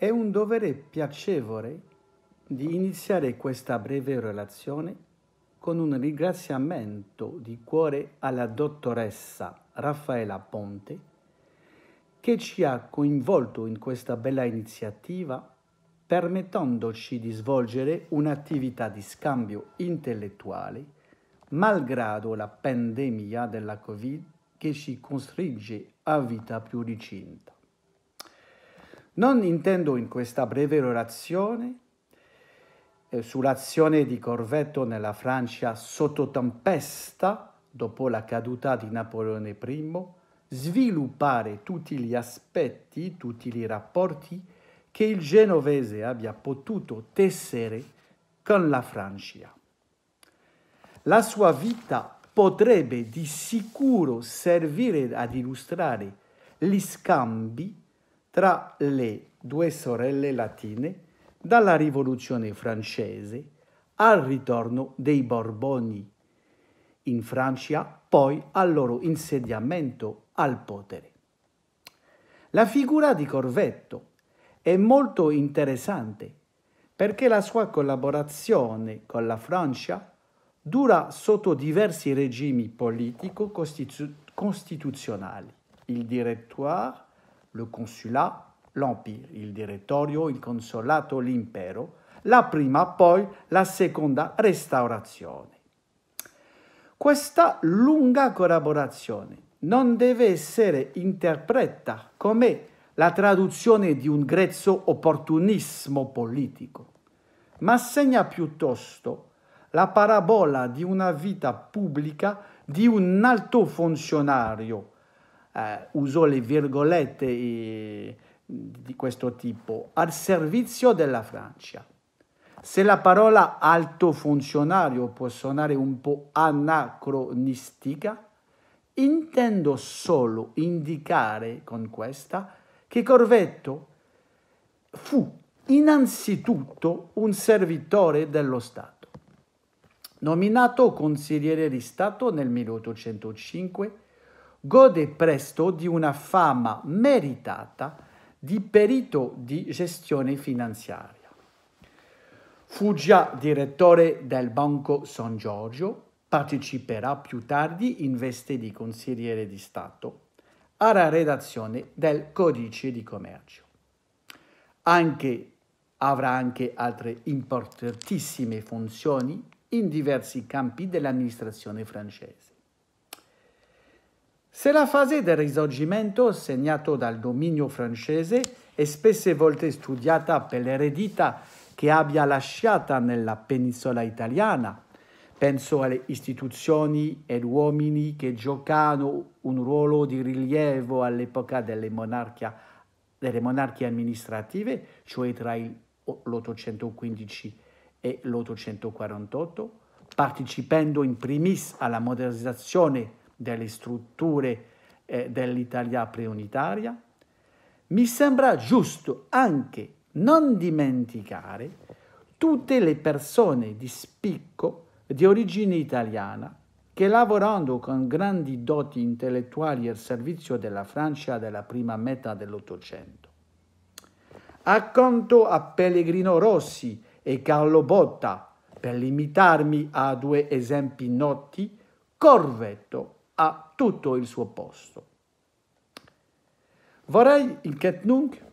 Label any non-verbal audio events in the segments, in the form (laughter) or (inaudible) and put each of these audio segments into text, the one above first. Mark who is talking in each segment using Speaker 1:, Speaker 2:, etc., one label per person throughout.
Speaker 1: È un dovere piacevole di iniziare questa breve relazione con un ringraziamento di cuore alla dottoressa Raffaella Ponte che ci ha coinvolto in questa bella iniziativa permettendoci di svolgere un'attività di scambio intellettuale malgrado la pandemia della Covid che ci costringe a vita più ricinta. Non intendo in questa breve orazione eh, sull'azione di Corvetto nella Francia sotto tempesta dopo la caduta di Napoleone I sviluppare tutti gli aspetti, tutti i rapporti che il genovese abbia potuto tessere con la Francia. La sua vita potrebbe di sicuro servire ad illustrare gli scambi tra le due sorelle latine dalla rivoluzione francese al ritorno dei Borboni in Francia, poi al loro insediamento al potere. La figura di Corvetto è molto interessante perché la sua collaborazione con la Francia dura sotto diversi regimi politico-costituzionali, il Directoire, le consulat, l'empire, il direttorio, il consolato, l'impero, la prima poi la seconda restaurazione. Questa lunga collaborazione non deve essere interpreta come la traduzione di un grezzo opportunismo politico, ma segna piuttosto la parabola di una vita pubblica di un alto funzionario eh, uso le virgolette eh, di questo tipo, al servizio della Francia. Se la parola alto funzionario può suonare un po' anacronistica, intendo solo indicare con questa che Corvetto fu innanzitutto un servitore dello Stato. Nominato consigliere di Stato nel 1805, gode presto di una fama meritata di perito di gestione finanziaria. Fu già direttore del Banco San Giorgio, parteciperà più tardi in veste di consigliere di Stato alla redazione del Codice di Commercio. Anche, avrà anche altre importantissime funzioni in diversi campi dell'amministrazione francese. Se la fase del risorgimento, segnato dal dominio francese, è spesse volte studiata per l'eredità che abbia lasciata nella penisola italiana, penso alle istituzioni ed uomini che giocano un ruolo di rilievo all'epoca delle, delle monarchie amministrative, cioè tra l'815 e l'848, partecipando in primis alla modernizzazione delle strutture eh, dell'Italia preunitaria, mi sembra giusto anche non dimenticare tutte le persone di spicco di origine italiana che lavorando con grandi doti intellettuali al servizio della Francia della prima metà dell'Ottocento. Accanto a Pellegrino Rossi e Carlo Botta, per limitarmi a due esempi noti, Corvetto ha tutto il suo posto. Vorrei inchetnung,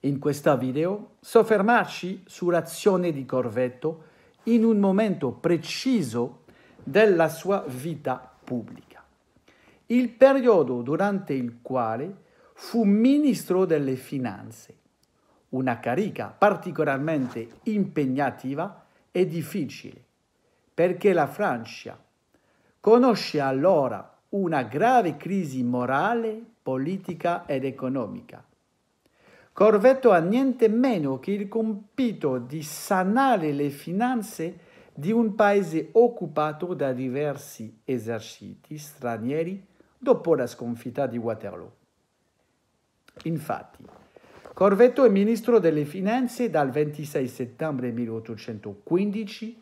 Speaker 1: in questo video, soffermarci sull'azione di Corvetto in un momento preciso della sua vita pubblica, il periodo durante il quale fu ministro delle finanze, una carica particolarmente impegnativa e difficile, perché la Francia Conosce allora una grave crisi morale, politica ed economica. Corvetto ha niente meno che il compito di sanare le finanze di un paese occupato da diversi eserciti stranieri dopo la sconfitta di Waterloo. Infatti, Corvetto è ministro delle Finanze dal 26 settembre 1815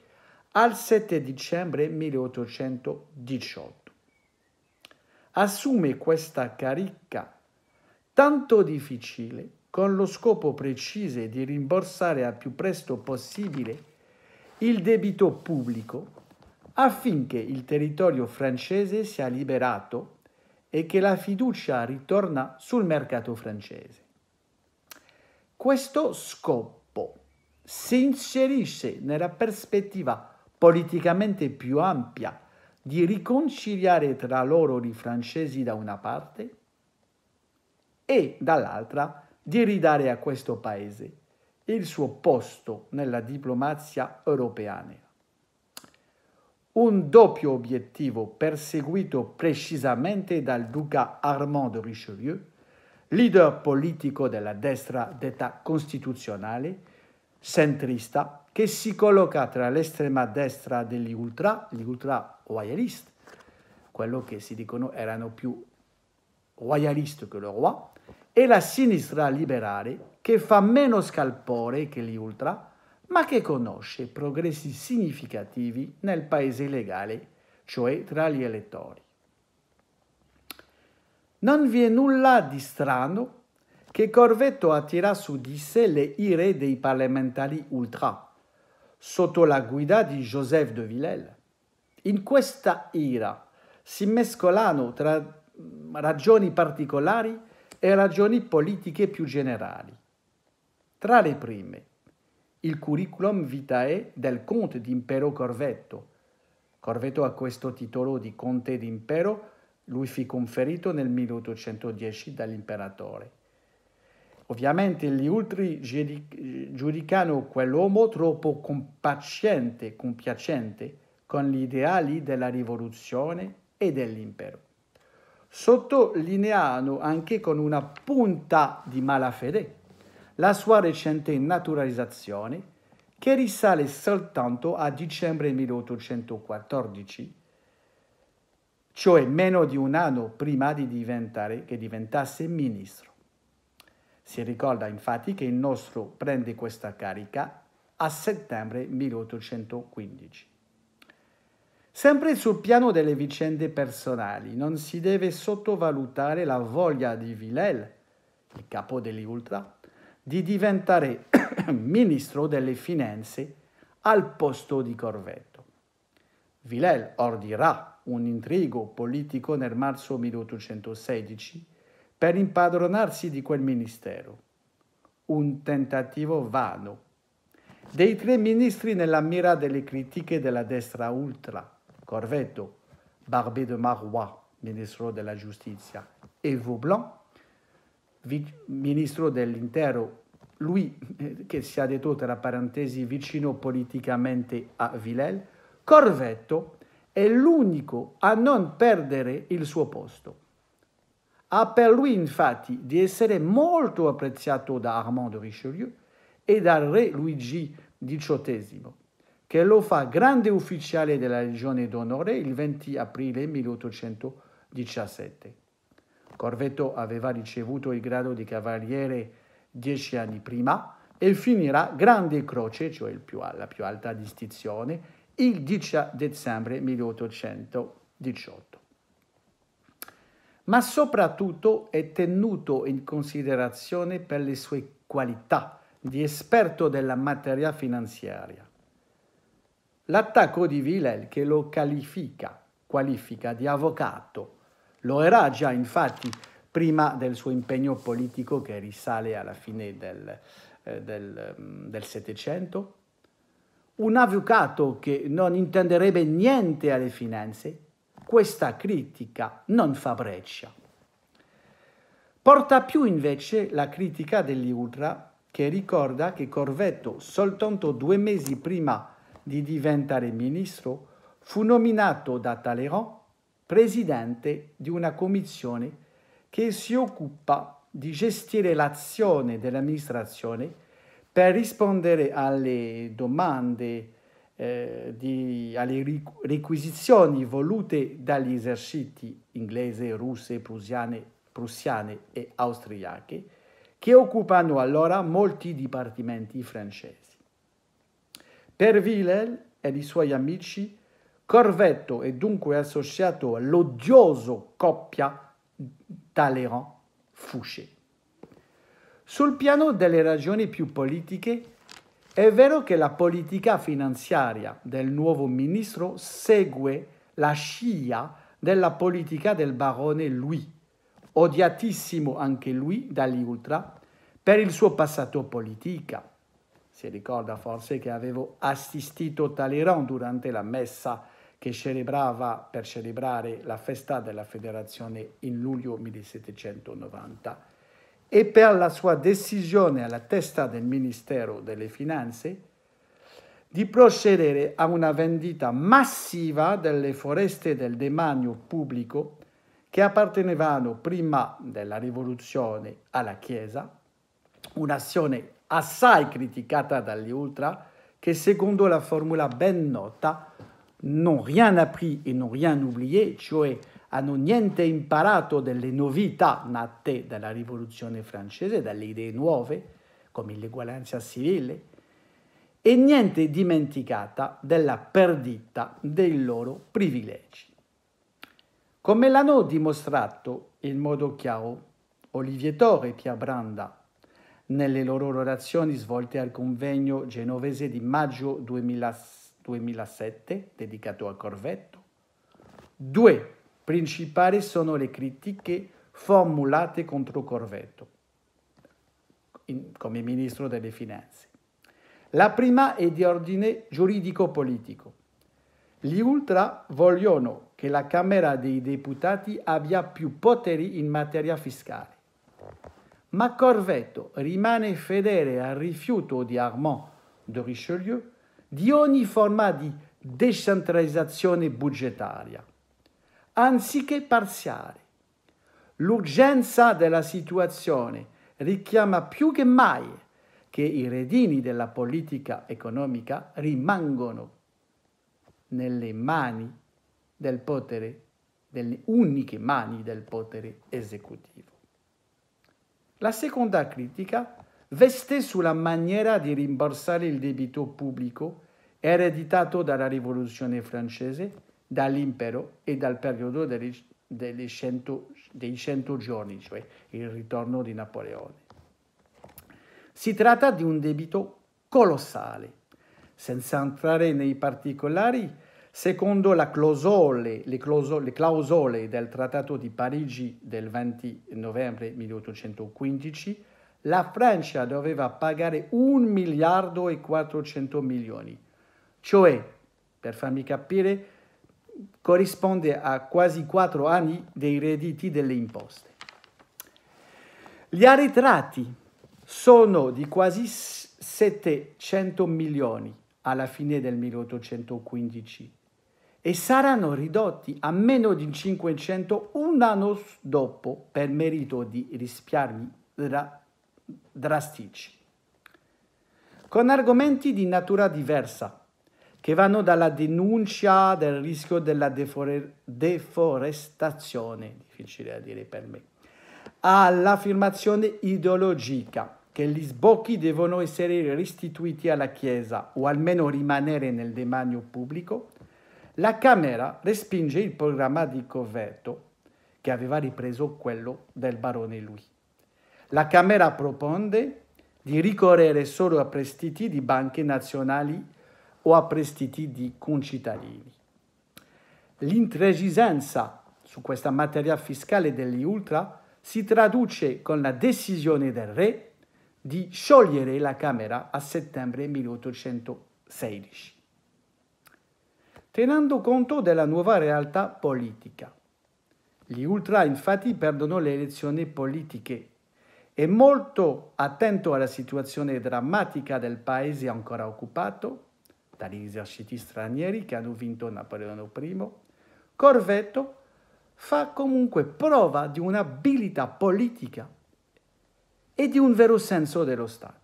Speaker 1: al 7 dicembre 1818. Assume questa carica tanto difficile con lo scopo preciso di rimborsare al più presto possibile il debito pubblico affinché il territorio francese sia liberato e che la fiducia ritorna sul mercato francese. Questo scopo si inserisce nella prospettiva politicamente più ampia di riconciliare tra loro i francesi da una parte e dall'altra di ridare a questo paese il suo posto nella diplomazia europea. Un doppio obiettivo perseguito precisamente dal duca Armand de Richelieu, leader politico della destra d'età costituzionale, centrista che si colloca tra l'estrema destra degli ultra, gli ultra royalisti, quello che si dicono erano più royalisti che il roi, e la sinistra liberale che fa meno scalpore che gli ultra, ma che conosce progressi significativi nel paese legale, cioè tra gli elettori. Non vi è nulla di strano che Corvetto attira su di sé le ire dei parlamentari ultra, sotto la guida di Joseph de Villèle. In questa ira si mescolano tra mm, ragioni particolari e ragioni politiche più generali. Tra le prime, il curriculum vitae del conte d'impero Corvetto. Corvetto ha questo titolo di conte d'impero, lui fu conferito nel 1810 dall'imperatore. Ovviamente gli ultri giudicano quell'uomo troppo compaziente, compiacente con gli ideali della rivoluzione e dell'impero. Sottolineano anche con una punta di malafede la sua recente naturalizzazione che risale soltanto a dicembre 1814, cioè meno di un anno prima di diventare, che diventasse ministro. Si ricorda infatti che il nostro prende questa carica a settembre 1815. Sempre sul piano delle vicende personali, non si deve sottovalutare la voglia di Villel, il capo degli Ultra, di diventare (coughs) ministro delle finanze al posto di Corvetto. Villel ordirà un intrigo politico nel marzo 1816 per impadronarsi di quel ministero. Un tentativo vano. Dei tre ministri nella mira delle critiche della destra ultra, Corvetto, Barbé de Marois, ministro della giustizia, e Vaublanc, ministro dell'intero, lui eh, che si è detto tra parentesi vicino politicamente a Villel, Corvetto è l'unico a non perdere il suo posto. Ha per lui infatti di essere molto apprezzato da Armand de Richelieu e dal re Luigi XVIII, che lo fa grande ufficiale della Legione d'Onore il 20 aprile 1817. Corvetto aveva ricevuto il grado di cavaliere dieci anni prima e finirà Grande Croce, cioè più, la più alta distinzione, il 10 dicembre 1818 ma soprattutto è tenuto in considerazione per le sue qualità di esperto della materia finanziaria. L'attacco di Villel che lo qualifica, qualifica di avvocato, lo era già infatti prima del suo impegno politico che risale alla fine del, eh, del, mm, Settecento, un avvocato che non intenderebbe niente alle finanze questa critica non fa breccia. Porta più invece la critica degli Ultra che ricorda che Corvetto, soltanto due mesi prima di diventare ministro, fu nominato da Talleyrand presidente di una commissione che si occupa di gestire l'azione dell'amministrazione per rispondere alle domande eh, di, alle requisizioni volute dagli eserciti inglese, russe, prussiane, prussiane e austriache, che occupano allora molti dipartimenti francesi. Per Villel e i suoi amici, Corvetto è dunque associato all'odioso coppia Talleyrand-Fouché. Sul piano delle ragioni più politiche, è vero che la politica finanziaria del nuovo ministro segue la scia della politica del barone Louis, odiatissimo anche lui dagli ultra per il suo passato politica. Si ricorda forse che avevo assistito Talleyrand durante la messa che celebrava per celebrare la festa della federazione in luglio 1790 e per la sua decisione alla testa del Ministero delle Finanze di procedere a una vendita massiva delle foreste del demanio pubblico che appartenevano prima della rivoluzione alla Chiesa, un'azione assai criticata dagli ultra che secondo la formula ben nota non rien appris e non rien oublié, cioè hanno niente imparato delle novità nate dalla rivoluzione francese, dalle idee nuove, come l'eguaglianza civile, e niente dimenticata della perdita dei loro privilegi. Come l'hanno dimostrato in modo chiaro Olivier Torre e Pia Branda nelle loro orazioni svolte al convegno genovese di maggio 2000, 2007 dedicato a Corvetto. due Principali sono le critiche formulate contro Corvetto in, come ministro delle finanze. La prima è di ordine giuridico-politico. Gli ultra vogliono che la Camera dei Deputati abbia più poteri in materia fiscale. Ma Corvetto rimane fedele al rifiuto di Armand de Richelieu di ogni forma di decentralizzazione budgetaria anziché parziale. L'urgenza della situazione richiama più che mai che i redini della politica economica rimangono nelle mani del potere, delle uniche mani del potere esecutivo. La seconda critica veste sulla maniera di rimborsare il debito pubblico ereditato dalla rivoluzione francese dall'impero e dal periodo degli, cento, dei cento giorni, cioè il ritorno di Napoleone. Si tratta di un debito colossale. Senza entrare nei particolari, secondo clausole, le, clausole, le clausole del Trattato di Parigi del 20 novembre 1815, la Francia doveva pagare 1 miliardo e 400 milioni, cioè, per farmi capire, corrisponde a quasi quattro anni dei redditi delle imposte. Gli arretrati sono di quasi 700 milioni alla fine del 1815 e saranno ridotti a meno di 500 un anno dopo per merito di risparmi dra drastici. Con argomenti di natura diversa, che vanno dalla denuncia del rischio della defore- deforestazione, difficile da dire per me, all'affermazione ideologica che gli sbocchi devono essere restituiti alla Chiesa o almeno rimanere nel demanio pubblico, la Camera respinge il programma di Covetto che aveva ripreso quello del barone lui. La Camera propone di ricorrere solo a prestiti di banche nazionali o a prestiti di concittadini. L'intransigenza su questa materia fiscale degli ultra si traduce con la decisione del re di sciogliere la Camera a settembre 1816. Tenendo conto della nuova realtà politica, gli ultra infatti perdono le elezioni politiche e molto attento alla situazione drammatica del paese ancora occupato, dagli eserciti stranieri che hanno vinto Napoleone I, Corvetto fa comunque prova di un'abilità politica e di un vero senso dello Stato.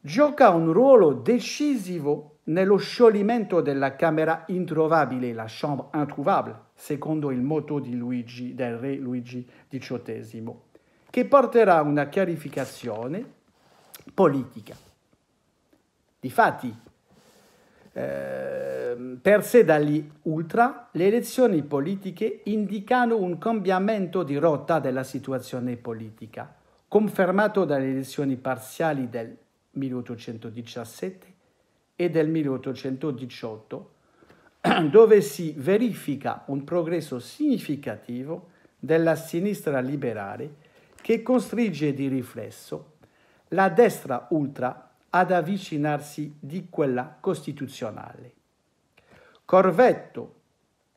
Speaker 1: Gioca un ruolo decisivo nello scioglimento della Camera introvabile, la Chambre introuvable, secondo il motto Luigi, del re Luigi XVIII, che porterà a una chiarificazione politica. Difatti, eh, perse dagli ultra, le elezioni politiche indicano un cambiamento di rotta della situazione politica, confermato dalle elezioni parziali del 1817 e del 1818, (clears throat) dove si verifica un progresso significativo della sinistra liberale che costringe di riflesso la destra ultra ad avvicinarsi di quella costituzionale. Corvetto,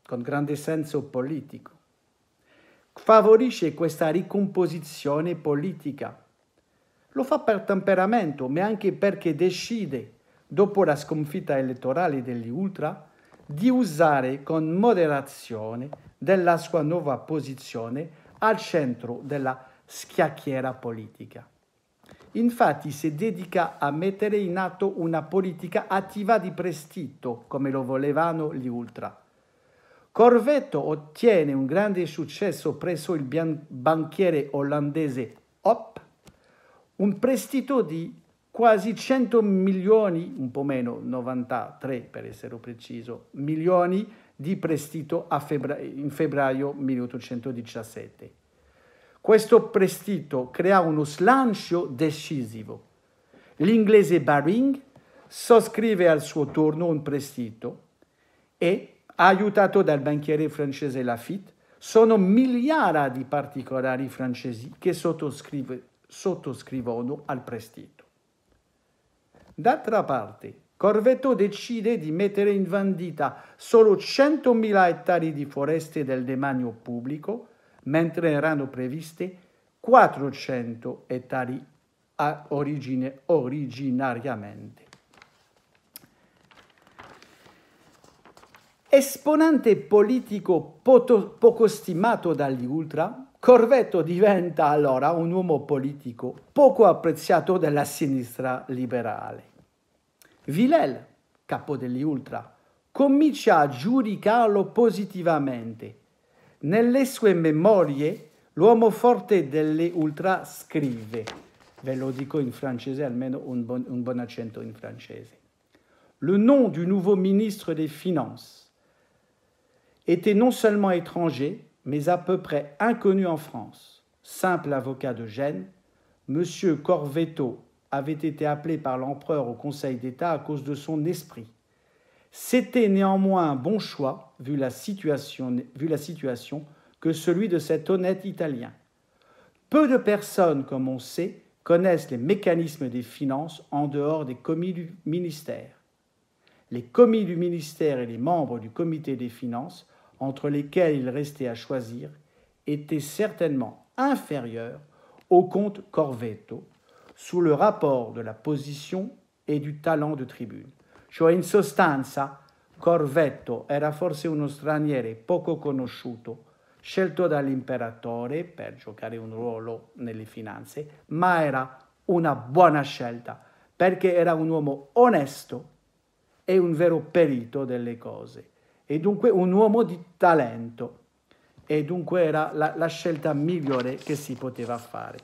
Speaker 1: con grande senso politico, favorisce questa ricomposizione politica. Lo fa per temperamento, ma anche perché decide, dopo la sconfitta elettorale degli ultra, di usare con moderazione della sua nuova posizione al centro della schiacchiera politica. Infatti si dedica a mettere in atto una politica attiva di prestito, come lo volevano gli ultra. Corvetto ottiene un grande successo presso il banchiere olandese Op, un prestito di quasi 100 milioni, un po' meno, 93 per essere preciso, milioni di prestito febbra- in febbraio 1817. Questo prestito crea uno slancio decisivo. L'inglese Baring sottoscrive al suo turno un prestito e, aiutato dal banchiere francese Lafitte, sono migliaia di particolari francesi che sottoscrivono al prestito. D'altra parte, Corvetto decide di mettere in vendita solo 100.000 ettari di foreste del demanio pubblico mentre erano previste 400 ettari origine, originariamente. Esponente politico poto, poco stimato dagli ultra, Corvetto diventa allora un uomo politico poco apprezzato dalla sinistra liberale. Villel, capo degli ultra, comincia a giudicarlo positivamente Nelle sue memorie l'uomo forte delle ultra scrive, ve lo in francese, almeno un Le nom du nouveau ministre des Finances était non seulement étranger, mais à peu près inconnu en France. Simple avocat de Gênes, M. Corvetto avait été appelé par l'empereur au Conseil d'État à cause de son esprit. C'était néanmoins un bon choix, vu la, situation, vu la situation, que celui de cet honnête Italien. Peu de personnes, comme on sait, connaissent les mécanismes des finances en dehors des commis du ministère. Les commis du ministère et les membres du comité des finances, entre lesquels il restait à choisir, étaient certainement inférieurs au comte Corvetto, sous le rapport de la position et du talent de tribune. Cioè in sostanza Corvetto era forse uno straniere poco conosciuto, scelto dall'imperatore per giocare un ruolo nelle finanze, ma era una buona scelta perché era un uomo onesto e un vero perito delle cose e dunque un uomo di talento e dunque era la, la scelta migliore che si poteva fare.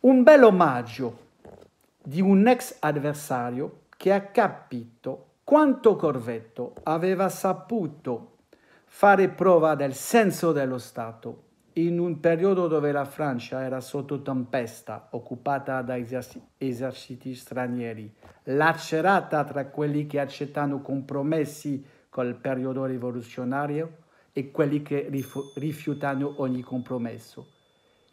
Speaker 1: Un bel omaggio di un ex avversario che ha capito quanto Corvetto aveva saputo fare prova del senso dello Stato in un periodo dove la Francia era sotto tempesta, occupata da eserciti stranieri, lacerata tra quelli che accettano compromessi col periodo rivoluzionario e quelli che rifiutano ogni compromesso.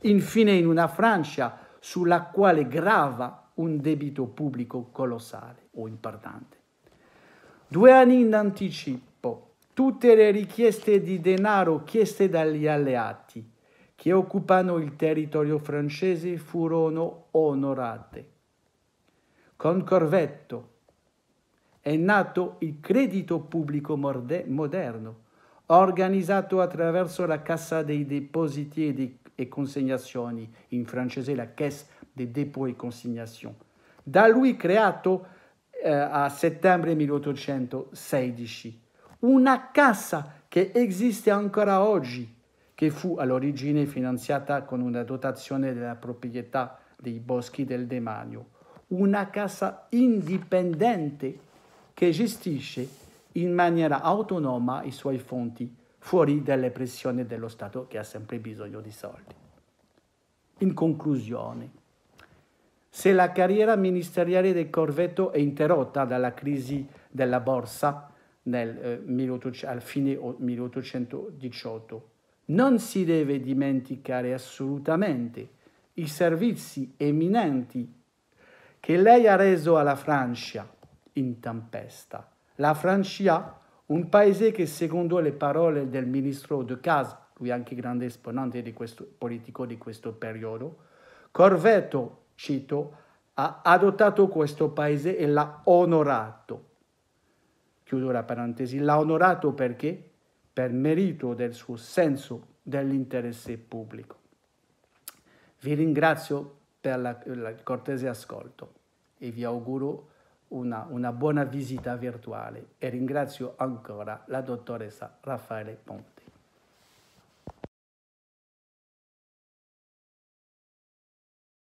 Speaker 1: Infine in una Francia sulla quale grava un debito pubblico colossale o importante. Due anni in anticipo, tutte le richieste di denaro chieste dagli alleati che occupano il territorio francese furono onorate. Con Corvetto è nato il credito pubblico moderno, organizzato attraverso la Cassa dei Depositi e, Consegnazioni, in francese la Caisse dei depot e consignazione. Da lui creato eh, a settembre 1816, una cassa che esiste ancora oggi, che fu all'origine finanziata con una dotazione della proprietà dei boschi del demanio, una cassa indipendente che gestisce in maniera autonoma i suoi fonti fuori dalle pressioni dello Stato che ha sempre bisogno di soldi. In conclusione, se la carriera ministeriale del Corvetto è interrotta dalla crisi della borsa nel, eh, 18, al fine 1818, non si deve dimenticare assolutamente i servizi eminenti che lei ha reso alla Francia in tempesta. La Francia, un paese che secondo le parole del ministro De Casa, lui anche grande esponente di questo, politico di questo periodo, Corvetto cito, ha adottato questo paese e l'ha onorato. Chiudo la parentesi, l'ha onorato perché? Per merito del suo senso dell'interesse pubblico. Vi ringrazio per il cortese ascolto e vi auguro una, una, buona visita virtuale e ringrazio ancora la dottoressa Raffaele Ponte.